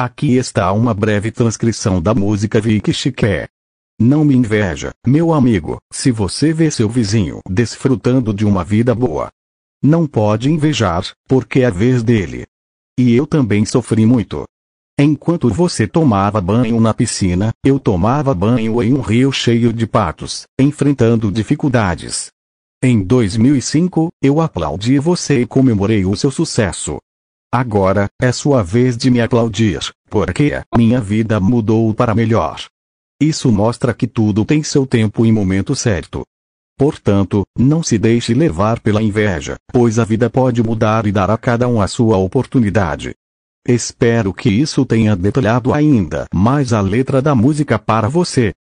Aqui está uma breve transcrição da música Vicky Chiquet. Não me inveja, meu amigo, se você vê seu vizinho desfrutando de uma vida boa. Não pode invejar, porque é vez dele. E eu também sofri muito. Enquanto você tomava banho na piscina, eu tomava banho em um rio cheio de patos, enfrentando dificuldades. Em 2005, eu aplaudi você e comemorei o seu sucesso. Agora, é sua vez de me aplaudir, porque a minha vida mudou para melhor. Isso mostra que tudo tem seu tempo e momento certo. Portanto, não se deixe levar pela inveja, pois a vida pode mudar e dar a cada um a sua oportunidade. Espero que isso tenha detalhado ainda mais a letra da música para você.